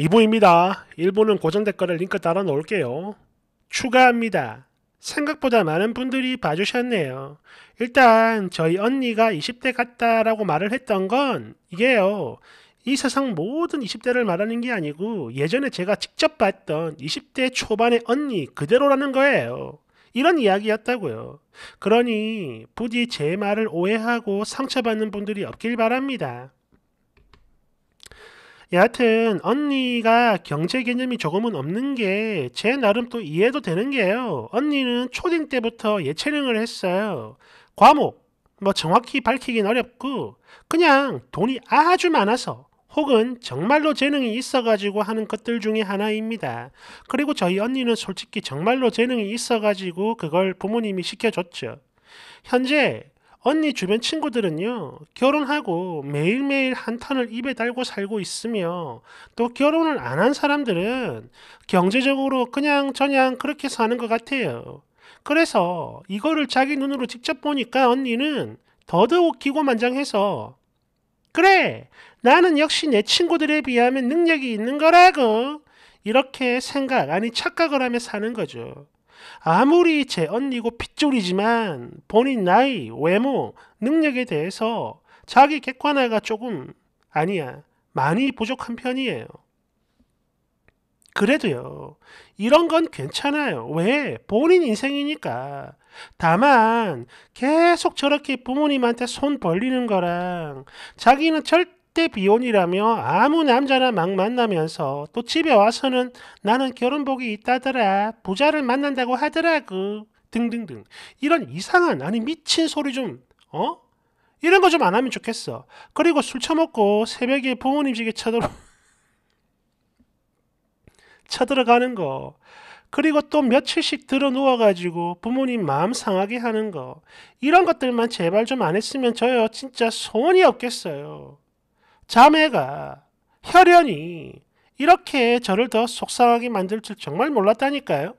2부입니다. 1부는 고정 댓글을 링크 따라 놓을게요. 추가합니다. 생각보다 많은 분들이 봐주셨네요. 일단 저희 언니가 20대 같다라고 말을 했던 건 이게요. 이 세상 모든 20대를 말하는 게 아니고 예전에 제가 직접 봤던 20대 초반의 언니 그대로라는 거예요. 이런 이야기였다고요. 그러니 부디 제 말을 오해하고 상처받는 분들이 없길 바랍니다. 예, 여하튼 언니가 경제 개념이 조금은 없는 게 제 나름 또 이해도 되는 게요. 언니는 초딩 때부터 예체능을 했어요. 과목, 뭐 정확히 밝히긴 어렵고 그냥 돈이 아주 많아서 혹은 정말로 재능이 있어가지고 하는 것들 중에 하나입니다. 그리고 저희 언니는 솔직히 정말로 재능이 있어가지고 그걸 부모님이 시켜줬죠. 현재 언니 주변 친구들은요, 결혼하고 매일매일 한탄을 입에 달고 살고 있으며, 또 결혼을 안 한 사람들은 경제적으로 그냥 저냥 그렇게 사는 것 같아요. 그래서 이거를 자기 눈으로 직접 보니까 언니는 더더욱 기고만장해서, 그래! 나는 역시 내 친구들에 비하면 능력이 있는 거라고! 이렇게 생각, 아니 착각을 하며 사는 거죠. 아무리 제 언니고 핏줄이지만 본인 나이, 외모, 능력에 대해서 자기 객관화가 조금 아니야. 많이 부족한 편이에요. 그래도요. 이런 건 괜찮아요. 왜? 본인 인생이니까. 다만 계속 저렇게 부모님한테 손 벌리는 거랑 자기는 절대 절대 비혼이라며 아무 남자나 막 만나면서 또 집에 와서는 나는 결혼복이 있다더라 부자를 만난다고 하더라고 등등등 이런 이상한 아니 미친 소리 좀 어? 이런 거 좀 안 하면 좋겠어 그리고 술 처먹고 새벽에 부모님 집에 쳐들어 쳐들어가는 거 그리고 또 며칠씩 들어 누워가지고 부모님 마음 상하게 하는 거 이런 것들만 제발 좀 안 했으면 저요 진짜 소원이 없겠어요. 자매가 혈연이 이렇게 저를 더 속상하게 만들 줄 정말 몰랐다니까요.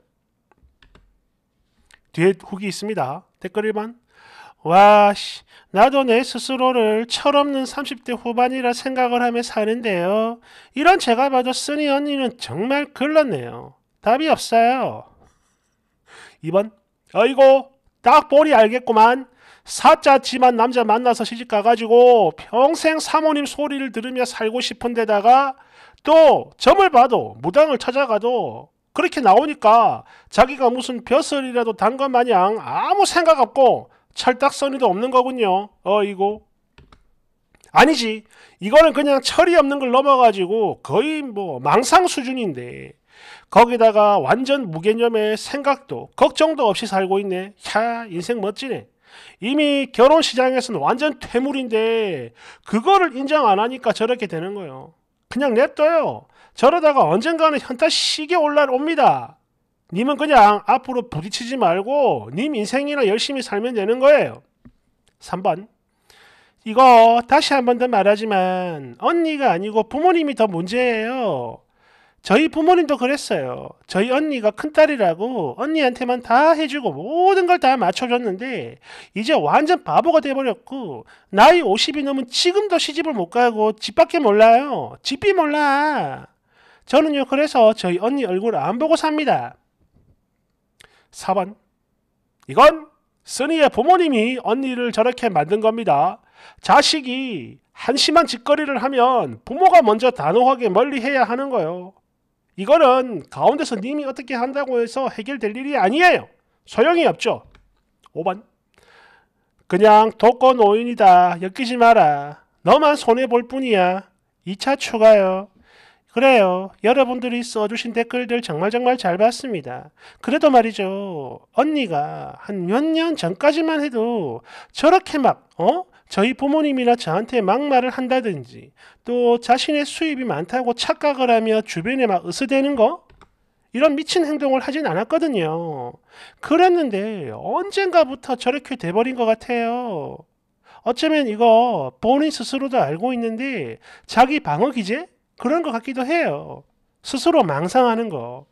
뒤에 후기 있습니다. 댓글 1번 와, 씨, 나도 내 스스로를 철없는 30대 후반이라 생각을 하며 사는데요. 이런 제가 봐도 쓰니 언니는 정말 글렀네요. 답이 없어요. 2번, 어이고, 딱 보리 알겠구만. 사자지만 남자 만나서 시집 가가지고 평생 사모님 소리를 들으며 살고 싶은 데다가 또 점을 봐도 무당을 찾아가도 그렇게 나오니까 자기가 무슨 벼슬이라도 단 것 마냥 아무 생각 없고 철딱서니도 없는 거군요. 어이고. 아니지. 이거는 그냥 철이 없는 걸 넘어가지고 거의 뭐 망상 수준인데 거기다가 완전 무개념의 생각도 걱정도 없이 살고 있네. 야 인생 멋지네. 이미 결혼 시장에서는 완전 퇴물인데 그거를 인정 안 하니까 저렇게 되는 거예요. 그냥 냅둬요. 저러다가 언젠가는 현타 시계 올라옵니다. 님은 그냥 앞으로 부딪히지 말고 님 인생이나 열심히 살면 되는 거예요. 3번 이거 다시 한 번 더 말하지만 언니가 아니고 부모님이 더 문제예요. 저희 부모님도 그랬어요. 저희 언니가 큰딸이라고 언니한테만 다 해주고 모든 걸 다 맞춰줬는데 이제 완전 바보가 돼버렸고 나이 50이 넘은 지금도 시집을 못 가고 집 밖에 몰라요. 집이 몰라. 저는요 그래서 저희 언니 얼굴 안 보고 삽니다. 4번 이건 쓰니의 부모님이 언니를 저렇게 만든 겁니다. 자식이 한심한 짓거리를 하면 부모가 먼저 단호하게 멀리 해야 하는 거요. 이거는 가운데서 님이 어떻게 한다고 해서 해결될 일이 아니에요. 소용이 없죠. 5번 그냥 독거노인이다. 엮이지 마라. 너만 손해볼 뿐이야. 2차 추가요. 그래요. 여러분들이 써주신 댓글들 정말 정말 잘 봤습니다. 그래도 말이죠. 언니가 한 몇 년 전까지만 해도 저렇게 막, 어? 저희 부모님이나 저한테 막말을 한다든지 또 자신의 수입이 많다고 착각을 하며 주변에 막 으스대는 거 이런 미친 행동을 하진 않았거든요. 그랬는데 언젠가부터 저렇게 돼버린 것 같아요. 어쩌면 이거 본인 스스로도 알고 있는데 자기 방어 기제? 그런 것 같기도 해요. 스스로 망상하는 거.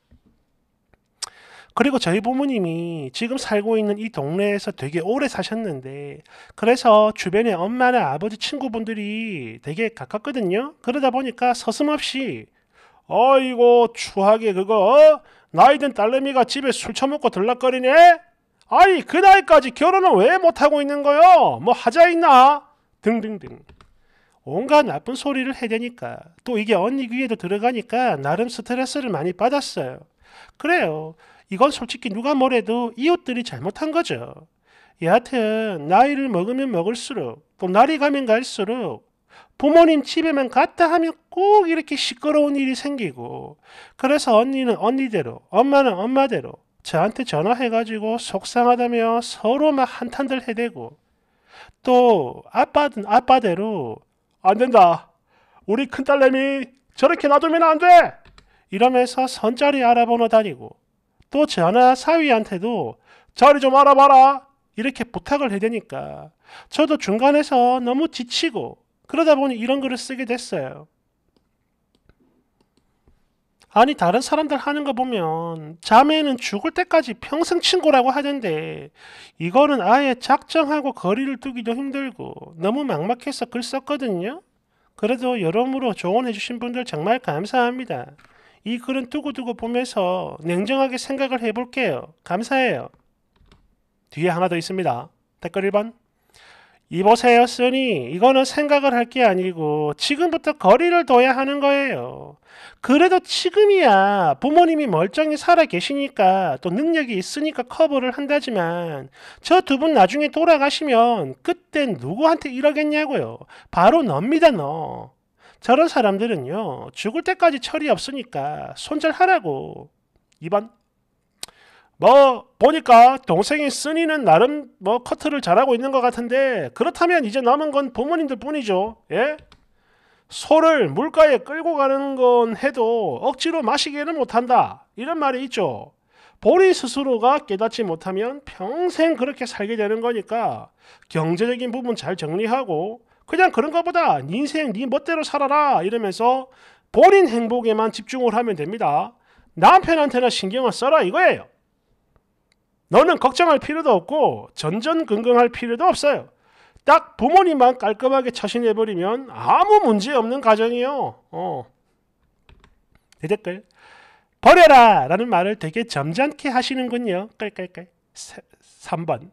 그리고 저희 부모님이 지금 살고 있는 이 동네에서 되게 오래 사셨는데 그래서 주변에 엄마나 아버지 친구분들이 되게 가깝거든요. 그러다 보니까 서슴없이 어이고 추하게 그거 어? 나이든 딸내미가 집에 술 처먹고 들락거리네? 아이그 나이까지 결혼을왜 못하고 있는 거요? 뭐 하자 있나? 등등등 온갖 나쁜 소리를 해대니까 또 이게 언니 귀에도 들어가니까 나름 스트레스를 많이 받았어요. 그래요. 이건 솔직히 누가 뭐래도 이웃들이 잘못한 거죠. 여하튼 나이를 먹으면 먹을수록 또 날이 가면 갈수록 부모님 집에만 갔다 하면 꼭 이렇게 시끄러운 일이 생기고 그래서 언니는 언니대로 엄마는 엄마대로 저한테 전화해가지고 속상하다며 서로 막 한탄들 해대고 또 아빠는 아빠대로 안 된다 우리 큰딸내미 저렇게 놔두면 안돼 이러면서 선자리 알아보러 다니고 또 전화 사위한테도 자리 좀 알아봐라 이렇게 부탁을 해야 되니까 저도 중간에서 너무 지치고 그러다 보니 이런 글을 쓰게 됐어요. 아니 다른 사람들 하는 거 보면 자매는 죽을 때까지 평생 친구라고 하던데 이거는 아예 작정하고 거리를 두기도 힘들고 너무 막막해서 글 썼거든요. 그래도 여러모로 조언해 주신 분들 정말 감사합니다. 이 글은 두고두고 보면서 냉정하게 생각을 해볼게요. 감사해요. 뒤에 하나 더 있습니다. 댓글 1번. 이보세요, 쓰니. 이거는 생각을 할 게 아니고 지금부터 거리를 둬야 하는 거예요. 그래도 지금이야 부모님이 멀쩡히 살아 계시니까 또 능력이 있으니까 커버를 한다지만 저 두 분 나중에 돌아가시면 그땐 누구한테 이러겠냐고요. 바로 넙니다, 너. 저런 사람들은요, 죽을 때까지 철이 없으니까 손절하라고. 2번. 뭐, 보니까 동생이 쓰니는 나름 뭐 커트를 잘하고 있는 것 같은데, 그렇다면 이제 남은 건 부모님들 뿐이죠. 예? 소를 물가에 끌고 가는 건 해도 억지로 마시기는 못한다. 이런 말이 있죠. 본인 스스로가 깨닫지 못하면 평생 그렇게 살게 되는 거니까 경제적인 부분 잘 정리하고 그냥 그런가 보다. 네 인생 네 멋대로 살아라. 이러면서 본인 행복에만 집중을 하면 됩니다. 남편한테는 신경을 써라 이거예요. 너는 걱정할 필요도 없고 전전긍긍할 필요도 없어요. 딱 부모님만 깔끔하게 처신해버리면 아무 문제 없는 가정이요. 어. 내 댓글 버려라 라는 말을 되게 점잖게 하시는군요. 깔깔깔 3번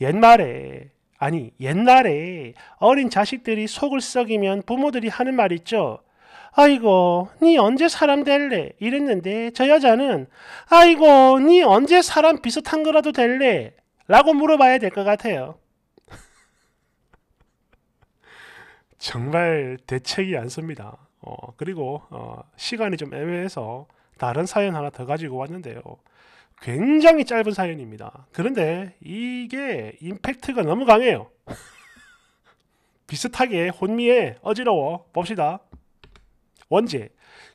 옛말에 아니, 옛날에 어린 자식들이 속을 썩이면 부모들이 하는 말 있죠. 아이고, 니 언제 사람 될래? 이랬는데 저 여자는 아이고, 니 언제 사람 비슷한 거라도 될래? 라고 물어봐야 될 것 같아요. 정말 대책이 안 섭니다. 어, 그리고 어, 시간이 좀 애매해서 다른 사연 하나 더 가지고 왔는데요. 굉장히 짧은 사연입니다. 그런데 이게 임팩트가 너무 강해요. 비슷하게 혼미해 어지러워 봅시다. 원제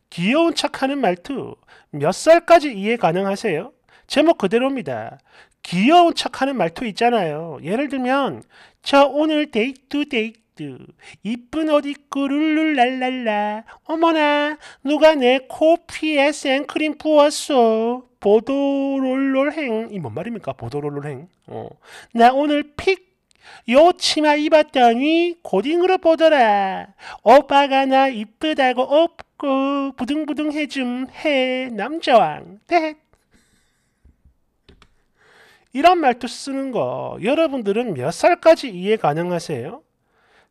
귀여운 척하는 말투 몇 살까지 이해 가능하세요? 제목 그대로입니다. 귀여운 척하는 말투 있잖아요. 예를 들면 저 오늘 데이트 데이트 드 그 이쁜 옷 입고 룰루랄랄라 어머나 누가 내 코피에 생크림 부었어 보도롤롤행 이 뭔 말입니까 보도롤롤행 어. 나 오늘 픽 요 치마 입었더니 고딩으로 보더라 오빠가 나 이쁘다고 업고 부둥부둥해 줌해 남자왕 대 이런 말투 쓰는 거 여러분들은 몇 살까지 이해 가능하세요?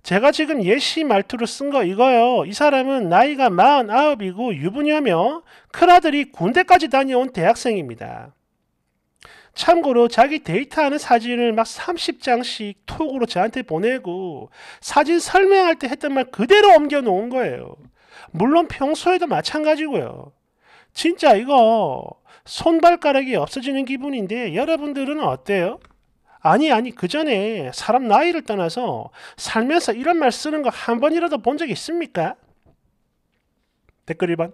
제가 지금 예시 말투로 쓴 거 이거요. 이 사람은 나이가 49이고 유부녀며 큰아들이 군대까지 다녀온 대학생입니다. 참고로 자기 데이트하는 사진을 막 30장씩 톡으로 저한테 보내고 사진 설명할 때 했던 말 그대로 옮겨 놓은 거예요. 물론 평소에도 마찬가지고요. 진짜 이거 손발가락이 없어지는 기분인데 여러분들은 어때요? 아니 아니 그 전에 사람 나이를 떠나서 살면서 이런 말 쓰는 거 한 번이라도 본적 있습니까? 댓글 1번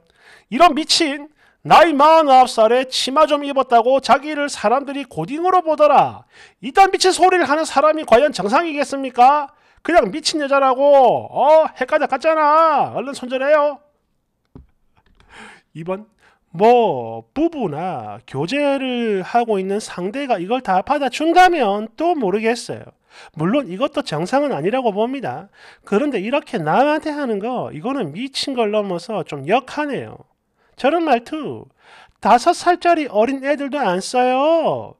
이런 미친 나이 49살에 치마 좀 입었다고 자기를 사람들이 고딩으로 보더라. 이딴 미친 소리를 하는 사람이 과연 정상이겠습니까? 그냥 미친 여자라고 어 헷갈려 갔잖아. 얼른 손절해요. 2번 뭐 부부나 교제를 하고 있는 상대가 이걸 다 받아준다면 또 모르겠어요. 물론 이것도 정상은 아니라고 봅니다. 그런데 이렇게 남한테 하는 거 이거는 미친 걸 넘어서 좀 역하네요. 저런 말투 다섯 살짜리 어린 애들도 안 써요.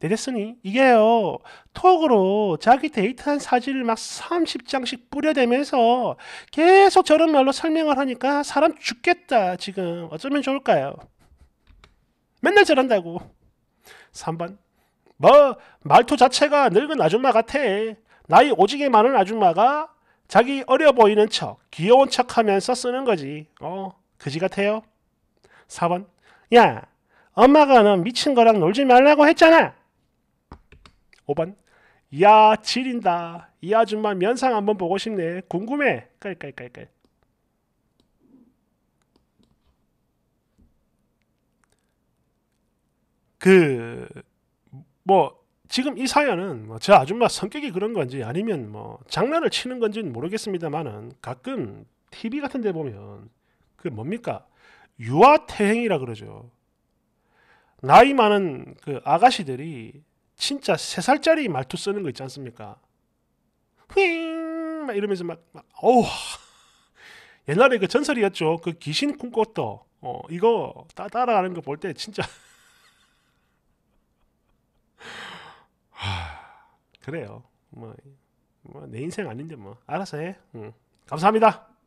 내렸으니 이게요 톡으로 자기 데이트한 사진을 막 30장씩 뿌려대면서 계속 저런 말로 설명을 하니까 사람 죽겠다 지금 어쩌면 좋을까요? 맨날 저런다고 3번 뭐 말투 자체가 늙은 아줌마 같아 나이 오지게 많은 아줌마가 자기 어려 보이는 척 귀여운 척 하면서 쓰는 거지 어 그지 같아요 4번 야 엄마가 너 미친 거랑 놀지 말라고 했잖아 5번 야 지린다 이 아줌마 면상 한번 보고 싶네 궁금해 깔깔깔깔 그 뭐 지금 이 사연은 뭐 저 아줌마 성격이 그런 건지 아니면 뭐 장난을 치는 건지는 모르겠습니다만은 가끔 TV 같은 데 보면 그 뭡니까 유아태행이라 그러죠 나이 많은 그 아가씨들이 진짜 세 살짜리 말투 쓰는 거 있지 않습니까? 휘잉 막 이러면서 막, 막 어우 옛날에 그 전설이었죠. 그 귀신 꿈꿨더 어, 이거 따, 따라가는 거 볼 때 진짜 하, 그래요. 뭐, 뭐, 인생 아닌데 뭐 알아서 해. 응. 감사합니다.